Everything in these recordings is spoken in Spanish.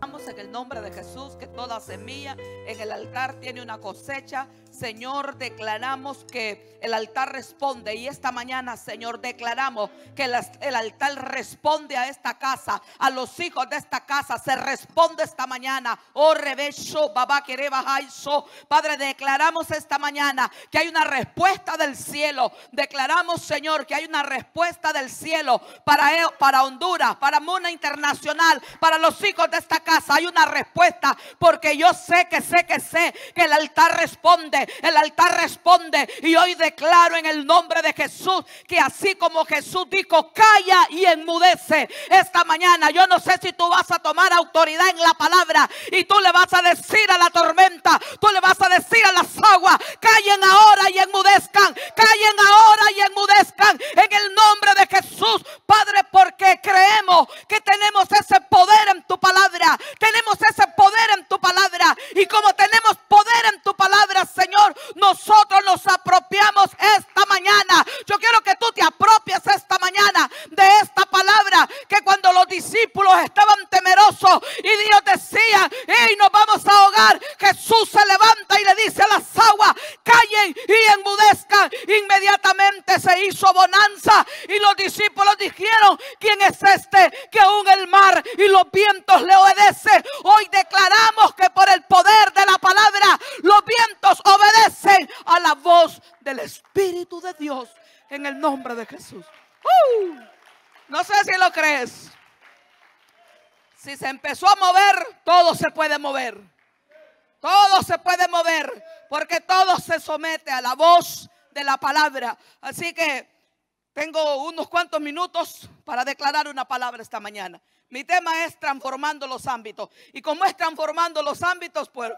Vamos en el nombre de Jesús que toda semilla en el altar tiene una cosecha Señor, declaramos que el altar responde. Y esta mañana, Señor, declaramos que el altar responde a esta casa, a los hijos de esta casa. Se responde esta mañana. Oh, rebecho, so. Padre, declaramos esta mañana que hay una respuesta del cielo. Declaramos, Señor, que hay una respuesta del cielo para, e, para Honduras, para Mona Internacional, para los hijos de esta casa. Hay una respuesta porque yo sé que sé que sé que el altar responde el altar responde. Y hoy declaro en el nombre de Jesús que así como Jesús dijo, calla y enmudece esta mañana. Yo no sé si tú vas a tomar autoridad en la palabra y tú le vas a decir a la tormenta, tú le vas a decir a las aguas, callen ahora y enmudezcan, callen ahora y enmudezcan en el nombre de Jesús, Padre, porque creemos que tenemos ese poder en tu palabra, tenemos ese poder en tu palabra y como tenemos poder en tu palabra, Señor, Señor, nosotros nos apropiamos esta mañana. Yo quiero que tú te apropias esta mañana de esta palabra que cuando los discípulos estaban temerosos y Dios decía, Y nos vamos a ahogar, Jesús se levanta y le dice a las aguas, callen y enmudezcan. Inmediatamente se hizo bonanza y los discípulos dijeron, ¿quién es este que aún el mar y los vientos le obedecen? Hoy declaramos que por el poder de la palabra los vientos obedecen a la voz del Espíritu de Dios en el nombre de Jesús. ¡Uh! no sé si lo crees. Si se empezó a mover, todo se puede mover. Todo se puede mover porque todo se somete a la voz de la palabra. Así que tengo unos cuantos minutos para declarar una palabra esta mañana. Mi tema es transformando los ámbitos. Y como es transformando los ámbitos, pues...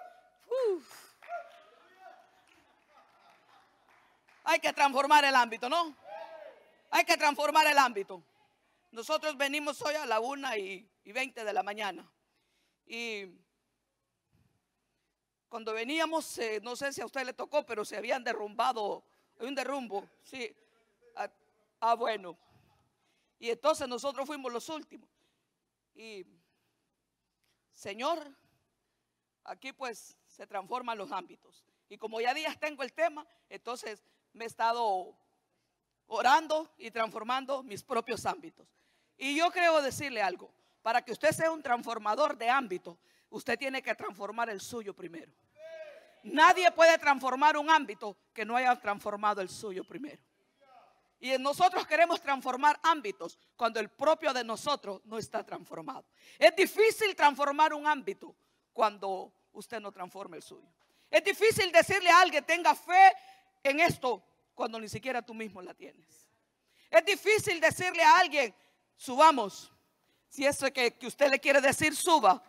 hay que transformar el ámbito, ¿no? Hay que transformar el ámbito. Nosotros venimos hoy a la una y, y 20 de la mañana. Y cuando veníamos, eh, no sé si a usted le tocó, pero se habían derrumbado, hay un derrumbo, sí. Ah, ah, bueno. Y entonces nosotros fuimos los últimos. Y, Señor, aquí pues se transforman los ámbitos. Y como ya días tengo el tema, entonces me he estado orando y transformando mis propios ámbitos. Y yo creo decirle algo, para que usted sea un transformador de ámbitos, usted tiene que transformar el suyo primero. Nadie puede transformar un ámbito que no haya transformado el suyo primero. Y nosotros queremos transformar ámbitos cuando el propio de nosotros no está transformado. Es difícil transformar un ámbito cuando usted no transforma el suyo. Es difícil decirle a alguien tenga fe en esto cuando ni siquiera tú mismo la tienes. Es difícil decirle a alguien subamos. Si eso que, que usted le quiere decir suba,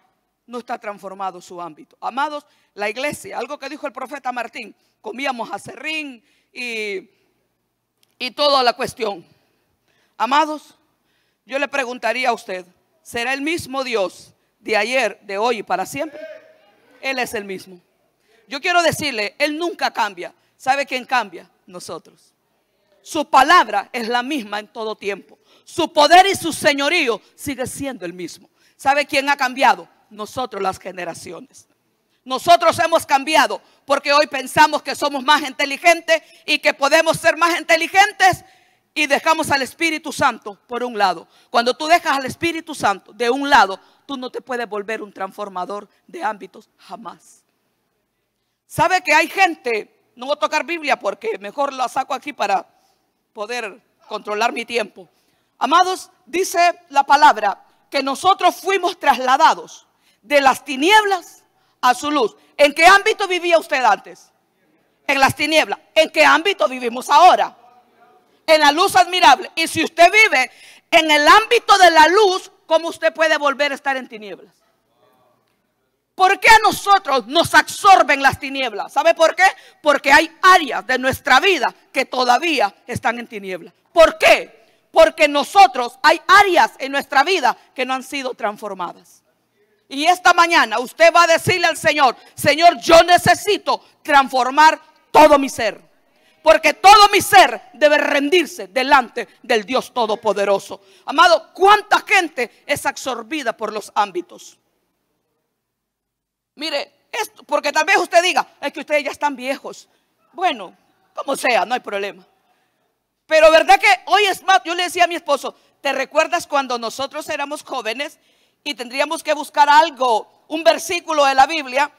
no está transformado su ámbito. Amados, la iglesia, algo que dijo el profeta Martín, comíamos acerrín y, y toda la cuestión. Amados, yo le preguntaría a usted, ¿será el mismo Dios de ayer, de hoy y para siempre? Él es el mismo. Yo quiero decirle, Él nunca cambia. ¿Sabe quién cambia? Nosotros. Su palabra es la misma en todo tiempo. Su poder y su señorío sigue siendo el mismo. ¿Sabe quién ha cambiado? nosotros las generaciones. Nosotros hemos cambiado porque hoy pensamos que somos más inteligentes y que podemos ser más inteligentes y dejamos al Espíritu Santo por un lado. Cuando tú dejas al Espíritu Santo de un lado, tú no te puedes volver un transformador de ámbitos jamás. ¿Sabe que hay gente? No voy a tocar Biblia porque mejor la saco aquí para poder controlar mi tiempo. Amados, dice la palabra que nosotros fuimos trasladados de las tinieblas a su luz. ¿En qué ámbito vivía usted antes? En las tinieblas. ¿En qué ámbito vivimos ahora? En la luz admirable. Y si usted vive en el ámbito de la luz, ¿cómo usted puede volver a estar en tinieblas? ¿Por qué a nosotros nos absorben las tinieblas? ¿Sabe por qué? Porque hay áreas de nuestra vida que todavía están en tinieblas. ¿Por qué? Porque nosotros hay áreas en nuestra vida que no han sido transformadas. Y esta mañana usted va a decirle al Señor, Señor, yo necesito transformar todo mi ser. Porque todo mi ser debe rendirse delante del Dios Todopoderoso. Amado, ¿cuánta gente es absorbida por los ámbitos? Mire, esto, porque tal vez usted diga, es que ustedes ya están viejos. Bueno, como sea, no hay problema. Pero verdad que hoy es más, yo le decía a mi esposo, ¿te recuerdas cuando nosotros éramos jóvenes y tendríamos que buscar algo, un versículo de la Biblia,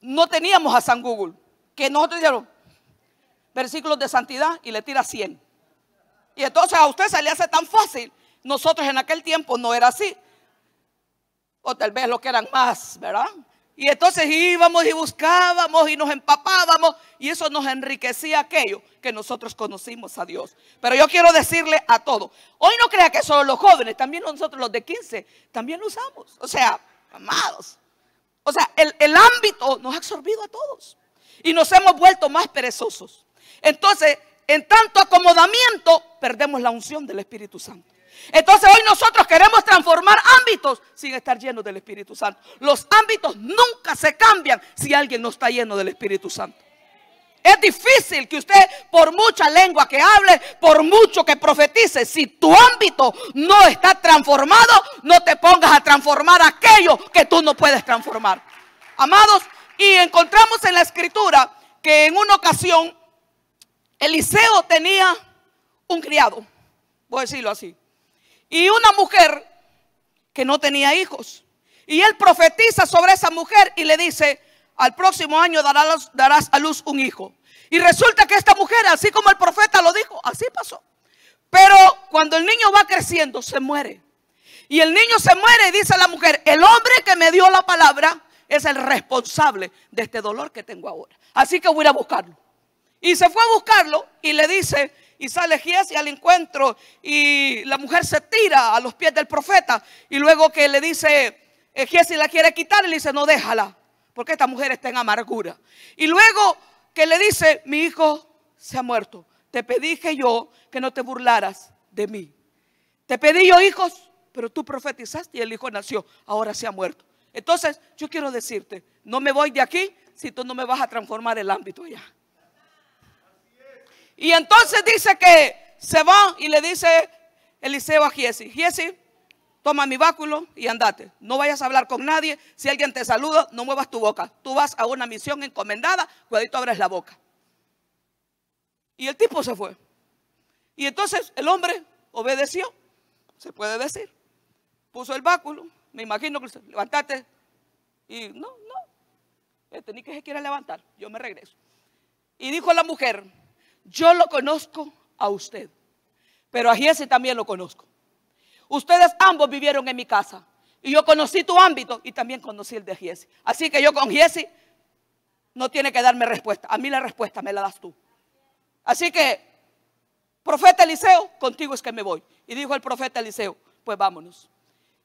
no teníamos a San Google, que nosotros dijeron versículos de santidad y le tira 100. Y entonces a usted se le hace tan fácil. Nosotros en aquel tiempo no era así. O tal vez lo que eran más, ¿verdad? Y entonces íbamos y buscábamos y nos empapábamos y eso nos enriquecía aquello que nosotros conocimos a Dios. Pero yo quiero decirle a todos, hoy no crea que solo los jóvenes, también nosotros los de 15, también lo usamos. O sea, amados. O sea, el, el ámbito nos ha absorbido a todos y nos hemos vuelto más perezosos. Entonces, en tanto acomodamiento, perdemos la unción del Espíritu Santo. Entonces hoy nosotros queremos transformar ámbitos sin estar llenos del Espíritu Santo. Los ámbitos nunca se cambian si alguien no está lleno del Espíritu Santo. Es difícil que usted, por mucha lengua que hable, por mucho que profetice, si tu ámbito no está transformado, no te pongas a transformar aquello que tú no puedes transformar. Amados, y encontramos en la escritura que en una ocasión Eliseo tenía un criado, voy a decirlo así, y una mujer que no tenía hijos. Y él profetiza sobre esa mujer y le dice, al próximo año darás, a luz un hijo. Y resulta que esta mujer, así como el profeta lo dijo, así pasó. Pero cuando el niño va creciendo, se muere. Y el niño se muere, y dice la mujer, el hombre que me dio la palabra es el responsable de este dolor que tengo ahora. Así que voy a ir a buscarlo. Y se fue a buscarlo y le dice, y sale Giesi al encuentro y la mujer se tira a los pies del profeta. Y luego que le dice, eh, Giesi la quiere quitar y le dice, no déjala, porque esta mujer está en amargura. Y luego que le dice, mi hijo se ha muerto. Te pedí que yo, que no te burlaras de mí. Te pedí yo hijos, pero tú profetizaste y el hijo nació, ahora se ha muerto. Entonces, yo quiero decirte, no me voy de aquí si tú no me vas a transformar el ámbito allá. Y entonces dice que se va y le dice Eliseo a Giesi, Giesi, toma mi báculo y andate. No vayas a hablar con nadie. Si alguien te saluda, no muevas tu boca. Tú vas a una misión encomendada, cuidadito abres la boca. Y el tipo se fue. Y entonces el hombre obedeció, se puede decir. Puso el báculo, me imagino que levantaste y no, no, Tenía este, ni que se quiera levantar, yo me regreso. Y dijo la mujer, yo lo conozco a usted, pero a Jesse también lo conozco. Ustedes ambos vivieron en mi casa y yo conocí tu ámbito y también conocí el de Jesse. Así que yo con Jesse no tiene que darme respuesta, a mí la respuesta me la das tú. Así que, profeta Eliseo, contigo es que me voy. Y dijo el profeta Eliseo, pues vámonos.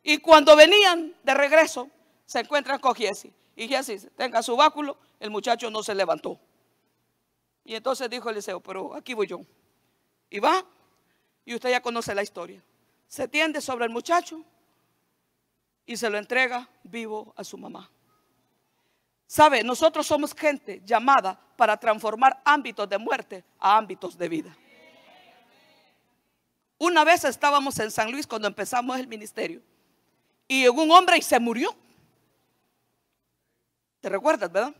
Y cuando venían de regreso, se encuentran con Giesi. Y Giesi, tenga su báculo, el muchacho no se levantó. Y entonces dijo Eliseo, pero aquí voy yo. Y va, y usted ya conoce la historia. Se tiende sobre el muchacho y se lo entrega vivo a su mamá. Sabe, nosotros somos gente llamada para transformar ámbitos de muerte a ámbitos de vida. Una vez estábamos en San Luis cuando empezamos el ministerio y llegó un hombre y se murió. ¿Te recuerdas, verdad?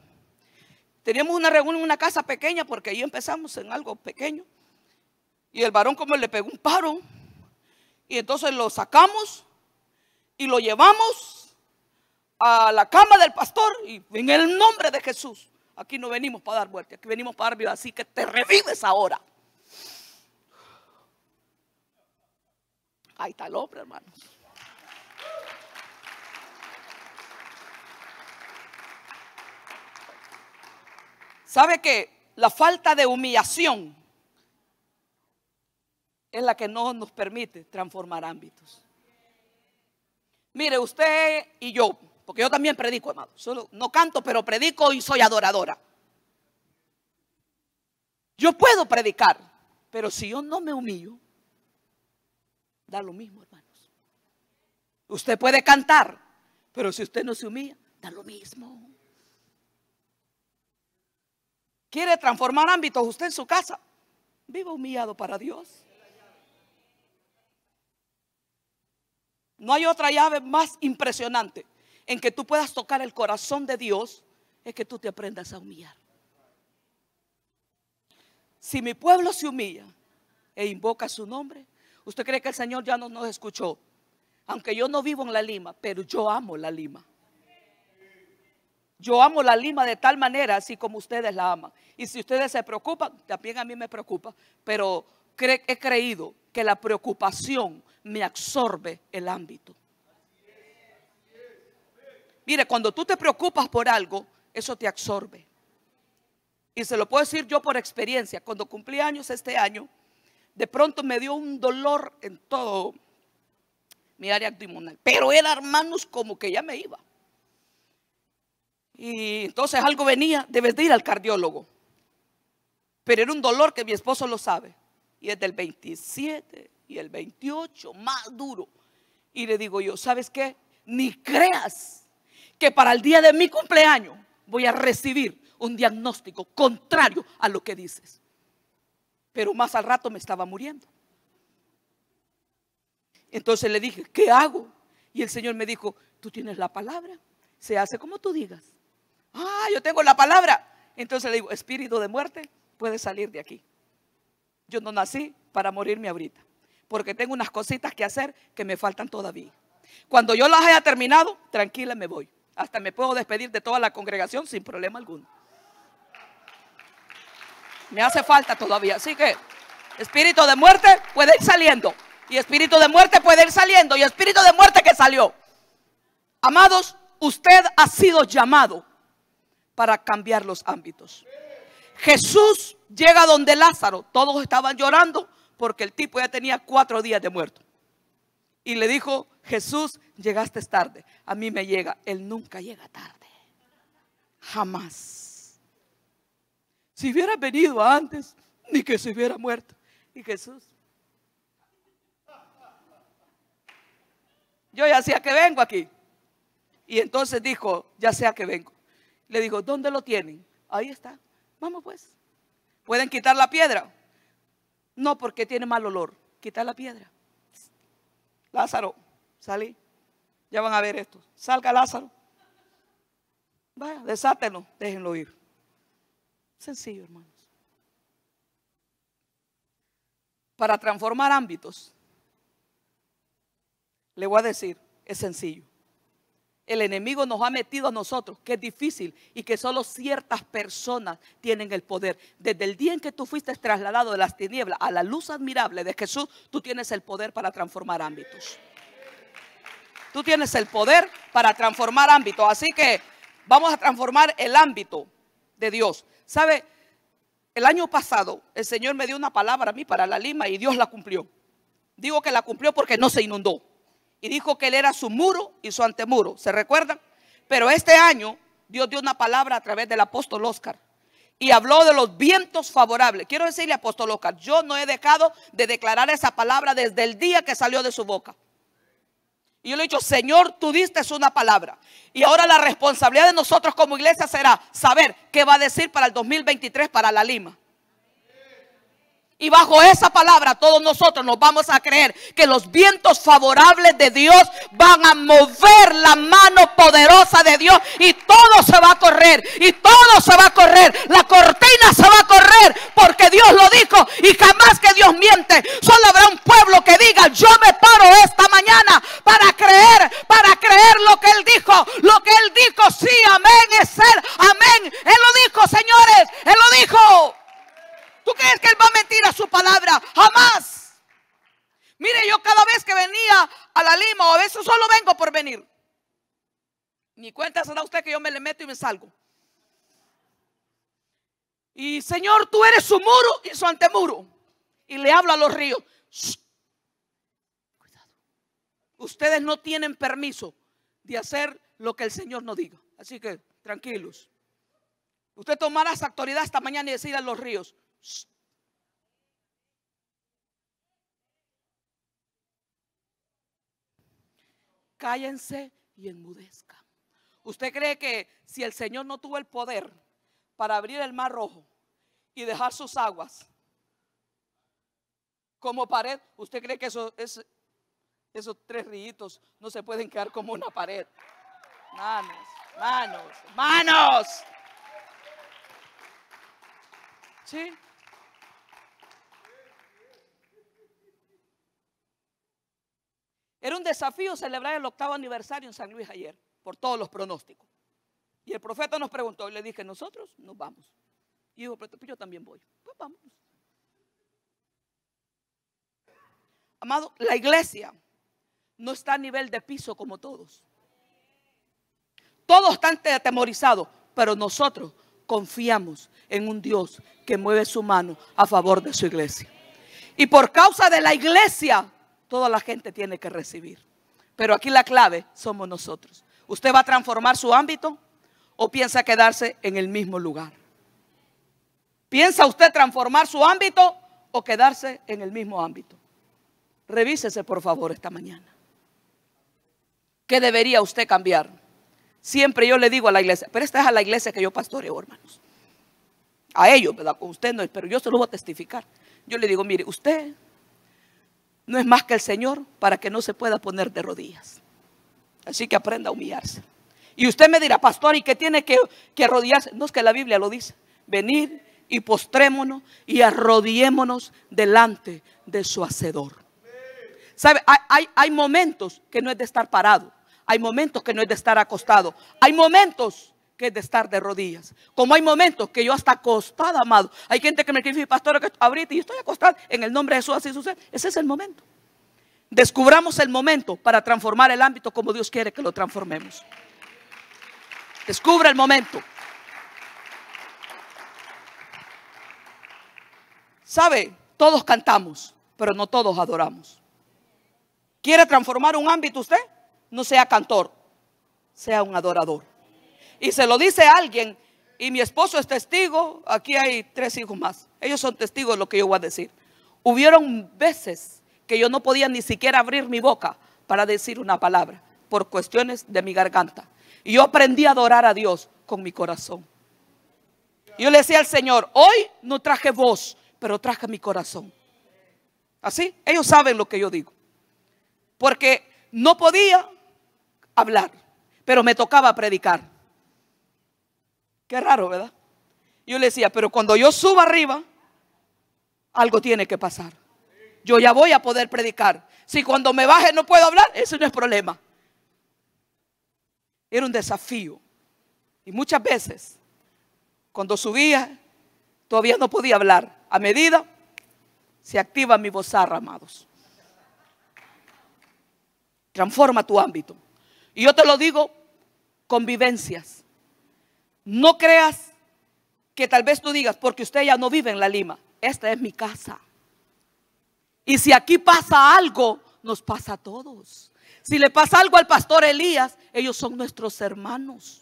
Teníamos una reunión en una casa pequeña porque ahí empezamos en algo pequeño. Y el varón como le pegó un paro. Y entonces lo sacamos y lo llevamos a la cama del pastor. Y en el nombre de Jesús, aquí no venimos para dar muerte, aquí venimos para dar vida. Así que te revives ahora. Ahí está el hombre, hermanos. ¿Sabe que la falta de humillación es la que no nos permite transformar ámbitos? Mire, usted y yo, porque yo también predico, hermano. Solo, no canto, pero predico y soy adoradora. Yo puedo predicar, pero si yo no me humillo, da lo mismo, hermanos. Usted puede cantar, pero si usted no se humilla, da lo mismo. Quiere transformar ámbitos usted en su casa. Viva humillado para Dios. No hay otra llave más impresionante en que tú puedas tocar el corazón de Dios, es que tú te aprendas a humillar. Si mi pueblo se humilla e invoca su nombre, ¿usted cree que el Señor ya no nos escuchó? Aunque yo no vivo en la Lima, pero yo amo la Lima. Yo amo la Lima de tal manera, así como ustedes la aman. Y si ustedes se preocupan, también a mí me preocupa, pero he creído que la preocupación me absorbe el ámbito. Mire, cuando tú te preocupas por algo, eso te absorbe. Y se lo puedo decir yo por experiencia. Cuando cumplí años este año, de pronto me dio un dolor en todo mi área abdominal. Pero era, hermanos, como que ya me iba. Y entonces algo venía, debes de ir al cardiólogo. Pero era un dolor que mi esposo lo sabe. Y es del 27 y el 28, más duro. Y le digo yo, ¿sabes qué? Ni creas que para el día de mi cumpleaños voy a recibir un diagnóstico contrario a lo que dices. Pero más al rato me estaba muriendo. Entonces le dije, ¿qué hago? Y el Señor me dijo, tú tienes la palabra, se hace como tú digas. Ah, yo tengo la palabra. Entonces le digo, espíritu de muerte, puedes salir de aquí. Yo no nací para morirme ahorita, porque tengo unas cositas que hacer que me faltan todavía. Cuando yo las haya terminado, tranquila me voy. Hasta me puedo despedir de toda la congregación sin problema alguno. Me hace falta todavía. Así que espíritu de muerte puede ir saliendo. Y espíritu de muerte puede ir saliendo. Y espíritu de muerte que salió. Amados, usted ha sido llamado para cambiar los ámbitos. Jesús llega donde Lázaro. Todos estaban llorando porque el tipo ya tenía cuatro días de muerto. Y le dijo, Jesús, llegaste tarde. A mí me llega. Él nunca llega tarde. Jamás. Si hubiera venido antes, ni que se hubiera muerto. Y Jesús. Yo ya sea que vengo aquí. Y entonces dijo, ya sea que vengo. Le digo, ¿dónde lo tienen? Ahí está. Vamos pues. ¿Pueden quitar la piedra? No, porque tiene mal olor. Quita la piedra. Lázaro, salí. Ya van a ver esto. Salga Lázaro. Vaya, desátenlo. déjenlo ir. Sencillo, hermanos. Para transformar ámbitos, le voy a decir, es sencillo el enemigo nos ha metido a nosotros, que es difícil y que solo ciertas personas tienen el poder. Desde el día en que tú fuiste trasladado de las tinieblas a la luz admirable de Jesús, tú tienes el poder para transformar ámbitos. Tú tienes el poder para transformar ámbitos. Así que vamos a transformar el ámbito de Dios. ¿Sabe? El año pasado el Señor me dio una palabra a mí para la Lima y Dios la cumplió. Digo que la cumplió porque no se inundó y dijo que él era su muro y su antemuro. ¿Se recuerdan? Pero este año Dios dio una palabra a través del apóstol Óscar y habló de los vientos favorables. Quiero decirle, apóstol Oscar, yo no he dejado de declarar esa palabra desde el día que salió de su boca. Y yo le he dicho, Señor, tú diste una palabra. Y ahora la responsabilidad de nosotros como iglesia será saber qué va a decir para el 2023 para la Lima. Y bajo esa palabra todos nosotros nos vamos a creer que los vientos favorables de Dios van a mover la mano poderosa de Dios y todo se va a correr, y todo se va a correr, la cortina se va a correr porque Dios lo dijo y jamás que Dios miente. Solo habrá un pueblo que diga, yo me paro esta mañana para creer, para creer lo que Él dijo, lo que Él dijo, sí, amén, es ser, amén. Él lo dijo, señores, Él lo dijo es que Él va a mentir a su palabra? Jamás. Mire, yo cada vez que venía a la Lima, o a veces solo vengo por venir. Ni cuenta se da usted que yo me le meto y me salgo. Y Señor, tú eres su muro y su antemuro. Y le hablo a los ríos. Cuidado. Ustedes no tienen permiso de hacer lo que el Señor no diga. Así que tranquilos. Usted tomará esa autoridad esta mañana y decida a los ríos, Cállense y enmudezca ¿Usted cree que si el Señor no tuvo el poder para abrir el mar rojo y dejar sus aguas como pared, usted cree que esos tres ríos no se pueden quedar como una pared? Manos, manos, manos. Sí. Era un desafío celebrar el octavo aniversario en San Luis ayer, por todos los pronósticos. Y el profeta nos preguntó, y le dije, nosotros nos vamos. Y dijo, pero yo también voy. Pues vamos. Amado, la iglesia no está a nivel de piso como todos. Todos están atemorizados, pero nosotros confiamos en un Dios que mueve su mano a favor de su iglesia. Y por causa de la iglesia, toda la gente tiene que recibir. Pero aquí la clave somos nosotros. ¿Usted va a transformar su ámbito o piensa quedarse en el mismo lugar? ¿Piensa usted transformar su ámbito o quedarse en el mismo ámbito? Revísese por favor esta mañana. ¿Qué debería usted cambiar? Siempre yo le digo a la iglesia, pero esta es a la iglesia que yo pastoreo, hermanos. A ellos, ¿verdad? Con usted no, pero yo se lo voy a testificar. Yo le digo, mire, usted no es más que el Señor para que no se pueda poner de rodillas. Así que aprenda a humillarse. Y usted me dirá, pastor, ¿y qué tiene que, que arrodillarse? No es que la Biblia lo dice. Venid y postrémonos y arrodillémonos delante de su hacedor. ¿Sabe? Hay, hay, hay momentos que no es de estar parado. Hay momentos que no es de estar acostado. Hay momentos que es de estar de rodillas. Como hay momentos que yo hasta acostada, amado. Hay gente que me dice, pastor, que ahorita yo estoy acostada en el nombre de Jesús, así sucede. Ese es el momento. Descubramos el momento para transformar el ámbito como Dios quiere que lo transformemos. Descubra el momento. ¿Sabe? Todos cantamos, pero no todos adoramos. ¿Quiere transformar un ámbito usted? No sea cantor, sea un adorador y se lo dice alguien y mi esposo es testigo, aquí hay tres hijos más. Ellos son testigos de lo que yo voy a decir. Hubieron veces que yo no podía ni siquiera abrir mi boca para decir una palabra por cuestiones de mi garganta. Y yo aprendí a adorar a Dios con mi corazón. Yo le decía al Señor, hoy no traje voz, pero traje mi corazón. Así, ellos saben lo que yo digo. Porque no podía hablar, pero me tocaba predicar. Qué raro, ¿verdad? Yo le decía, pero cuando yo subo arriba, algo tiene que pasar. Yo ya voy a poder predicar. Si cuando me baje no puedo hablar, eso no es problema. Era un desafío. Y muchas veces, cuando subía, todavía no podía hablar. A medida, se activa mi voz amados. Transforma tu ámbito. Y yo te lo digo, con vivencias. No creas que tal vez tú digas, porque usted ya no vive en la Lima, esta es mi casa. Y si aquí pasa algo, nos pasa a todos. Si le pasa algo al pastor Elías, ellos son nuestros hermanos.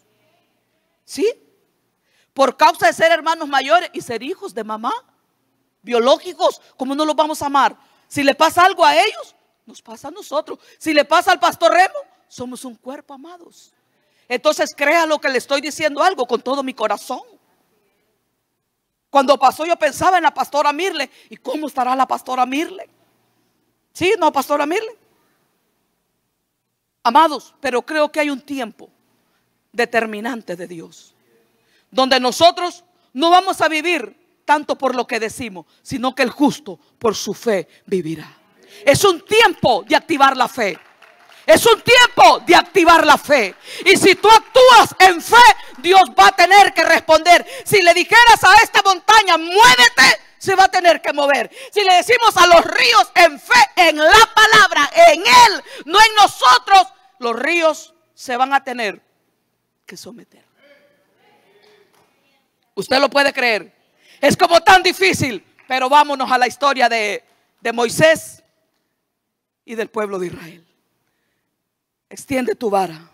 ¿Sí? Por causa de ser hermanos mayores y ser hijos de mamá, biológicos, ¿cómo no los vamos a amar? Si le pasa algo a ellos, nos pasa a nosotros. Si le pasa al pastor Remo, somos un cuerpo amados. Entonces crea lo que le estoy diciendo algo con todo mi corazón. Cuando pasó yo pensaba en la pastora Mirle. ¿Y cómo estará la pastora Mirle? ¿Sí? ¿No, pastora Mirle? Amados, pero creo que hay un tiempo determinante de Dios. Donde nosotros no vamos a vivir tanto por lo que decimos, sino que el justo por su fe vivirá. Es un tiempo de activar la fe. Es un tiempo de activar la fe. Y si tú actúas en fe, Dios va a tener que responder. Si le dijeras a esta montaña, muévete, se va a tener que mover. Si le decimos a los ríos en fe, en la palabra, en Él, no en nosotros, los ríos se van a tener que someter. Usted lo puede creer. Es como tan difícil, pero vámonos a la historia de, de Moisés y del pueblo de Israel extiende tu vara.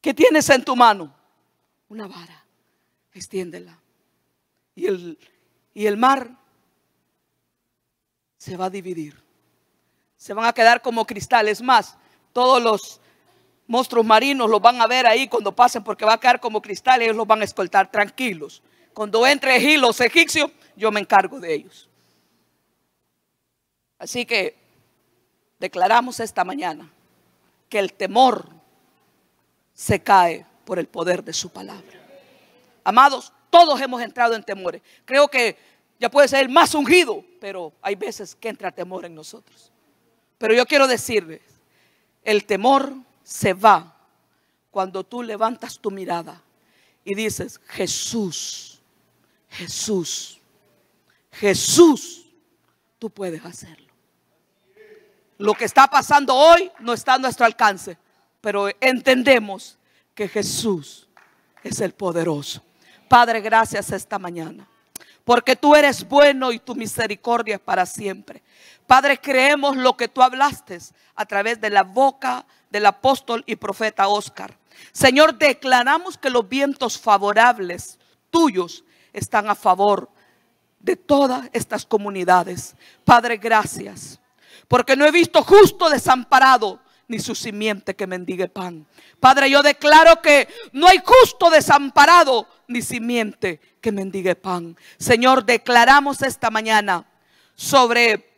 ¿Qué tienes en tu mano? Una vara. Extiéndela. Y el, y el mar se va a dividir. Se van a quedar como cristales más. Todos los monstruos marinos los van a ver ahí cuando pasen porque va a quedar como cristales. Ellos los van a escoltar tranquilos. Cuando entre los egipcios, yo me encargo de ellos. Así que Declaramos esta mañana que el temor se cae por el poder de su palabra. Amados, todos hemos entrado en temores. Creo que ya puede ser el más ungido, pero hay veces que entra temor en nosotros. Pero yo quiero decirles, el temor se va cuando tú levantas tu mirada y dices, Jesús, Jesús, Jesús, tú puedes hacerlo. Lo que está pasando hoy no está a nuestro alcance, pero entendemos que Jesús es el poderoso. Padre, gracias esta mañana, porque tú eres bueno y tu misericordia es para siempre. Padre, creemos lo que tú hablaste a través de la boca del apóstol y profeta Oscar. Señor, declaramos que los vientos favorables tuyos están a favor de todas estas comunidades. Padre, gracias porque no he visto justo desamparado ni su simiente que mendigue pan. Padre, yo declaro que no hay justo desamparado ni simiente que mendigue pan. Señor, declaramos esta mañana sobre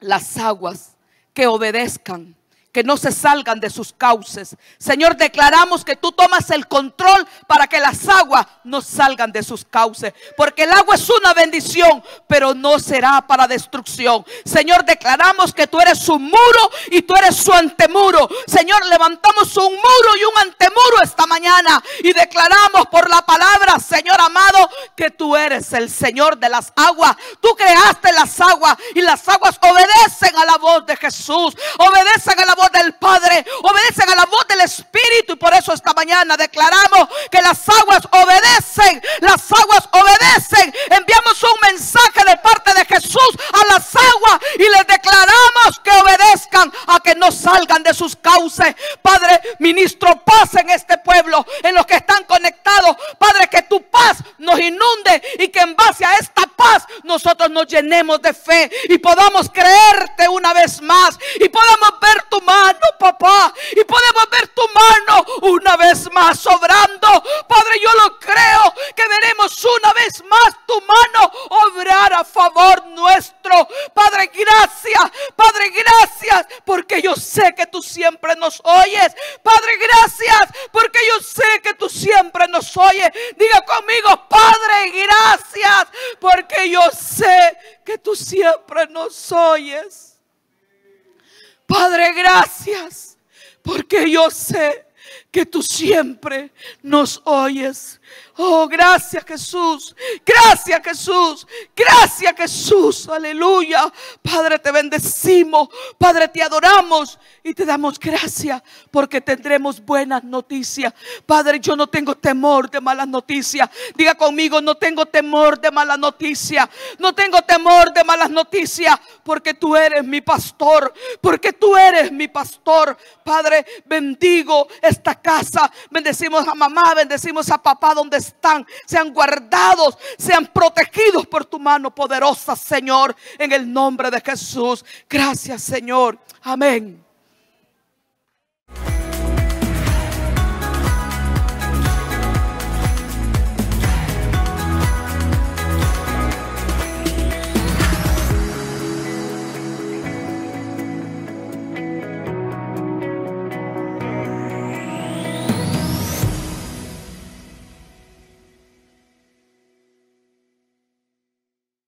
las aguas que obedezcan que no se salgan de sus cauces. Señor, declaramos que tú tomas el control para que las aguas no salgan de sus cauces. Porque el agua es una bendición, pero no será para destrucción. Señor, declaramos que tú eres su muro y tú eres su antemuro. Señor, levantamos un muro y un antemuro esta mañana. Y declaramos por la palabra, Señor amado, que tú eres el Señor de las aguas. Tú creaste las aguas y las aguas obedecen a la voz de Jesús. Obedecen a la voz del Padre, obedecen a la voz del Espíritu. Y por eso esta mañana declaramos que las aguas obedecen, las aguas obedecen. Enviamos un mensaje de parte de Jesús a las aguas y les declaramos que obedezcan a que no salgan de sus cauces. Padre, ministro paz en este pueblo, en los que están conectados. Padre, que tu paz nos inunde y que en base a esta paz nosotros nos llenemos de fe y podamos creerte una vez más y podamos ver tu mano papá. Y podemos ver tu mano una vez más obrando. Padre, yo lo creo que veremos una vez más tu mano obrar a favor nuestro. Padre, gracias. Padre, gracias porque yo sé que tú siempre nos oyes. Padre, gracias porque yo sé que tú siempre nos oyes. Diga conmigo, Padre, gracias porque yo sé que tú siempre nos oyes. Padre, gracias, porque yo sé que tú siempre nos oyes. Oh, gracias Jesús. Gracias Jesús. Gracias Jesús. Aleluya. Padre, te bendecimos. Padre, te adoramos y te damos gracias porque tendremos buenas noticias. Padre, yo no tengo temor de malas noticias. Diga conmigo, no tengo temor de malas noticias. No tengo temor de malas noticias porque tú eres mi pastor. Porque tú eres mi pastor. Padre, bendigo esta casa. Bendecimos a mamá, bendecimos a papá están, sean guardados, sean protegidos por tu mano poderosa, Señor, en el nombre de Jesús. Gracias, Señor. Amén.